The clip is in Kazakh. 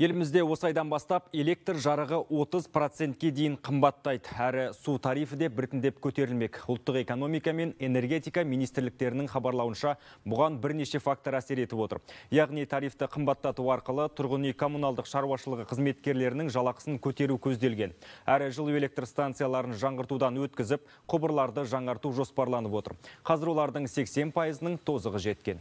Елімізде осы айдан бастап электр жарығы 30 процентке дейін қымбаттайды. Әрі су тарифі де біртіндеп көтерілмек. Ұлттық экономика мен энергетика министрліктерінің хабарлауынша бұған бірнеше фактор әсер етіп отыр. Яғни тарифті қымбаттату арқылы тұрғын үй коммуналдық шаруашылығы қызметкерлерінің жалақысын көтеру көзделген. Әрі жылу электр станцияларын жаңғыртудан өткізіп, құбырларды жаңарту жоспарланып отыр. Қазір олардың 80 пайызының тозығы жеткен.